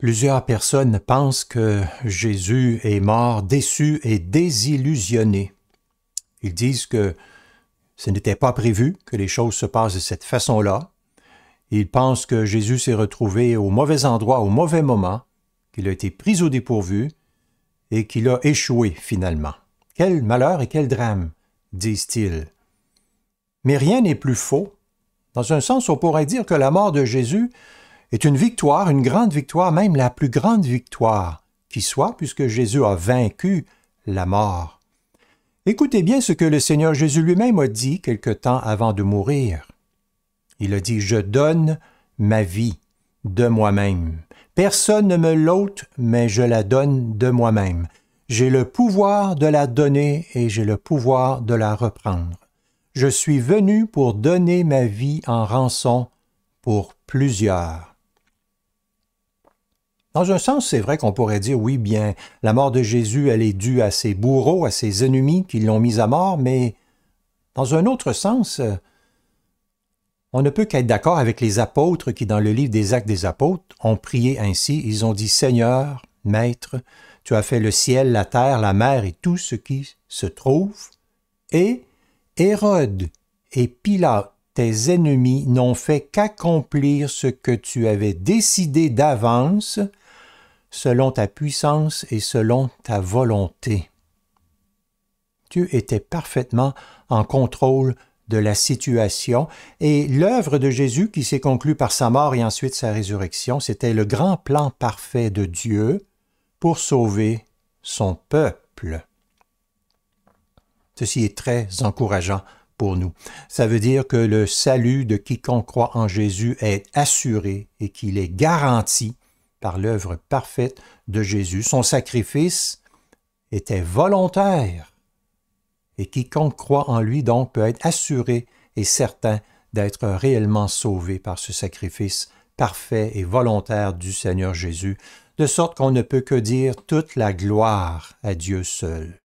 Plusieurs personnes pensent que Jésus est mort déçu et désillusionné. Ils disent que ce n'était pas prévu que les choses se passent de cette façon-là. Ils pensent que Jésus s'est retrouvé au mauvais endroit au mauvais moment, qu'il a été pris au dépourvu et qu'il a échoué finalement. Quel malheur et quel drame, disent-ils. Mais rien n'est plus faux. Dans un sens, on pourrait dire que la mort de Jésus est une victoire, une grande victoire, même la plus grande victoire qui soit, puisque Jésus a vaincu la mort. Écoutez bien ce que le Seigneur Jésus lui-même a dit quelque temps avant de mourir. Il a dit, Je donne ma vie de moi-même. Personne ne me l'ôte, mais je la donne de moi-même. J'ai le pouvoir de la donner et j'ai le pouvoir de la reprendre. Je suis venu pour donner ma vie en rançon pour plusieurs. Dans un sens, c'est vrai qu'on pourrait dire oui, bien, la mort de Jésus, elle est due à ses bourreaux, à ses ennemis qui l'ont mis à mort, mais dans un autre sens, euh, on ne peut qu'être d'accord avec les apôtres qui, dans le livre des Actes des Apôtres, ont prié ainsi. Ils ont dit Seigneur, Maître, tu as fait le ciel, la terre, la mer et tout ce qui se trouve, et Hérode et Pilate tes ennemis n'ont fait qu'accomplir ce que tu avais décidé d'avance, selon ta puissance et selon ta volonté. Tu étais parfaitement en contrôle de la situation et l'œuvre de Jésus qui s'est conclue par sa mort et ensuite sa résurrection, c'était le grand plan parfait de Dieu pour sauver son peuple. Ceci est très encourageant nous. Ça veut dire que le salut de quiconque croit en Jésus est assuré et qu'il est garanti par l'œuvre parfaite de Jésus. Son sacrifice était volontaire et quiconque croit en lui donc peut être assuré et certain d'être réellement sauvé par ce sacrifice parfait et volontaire du Seigneur Jésus, de sorte qu'on ne peut que dire toute la gloire à Dieu seul.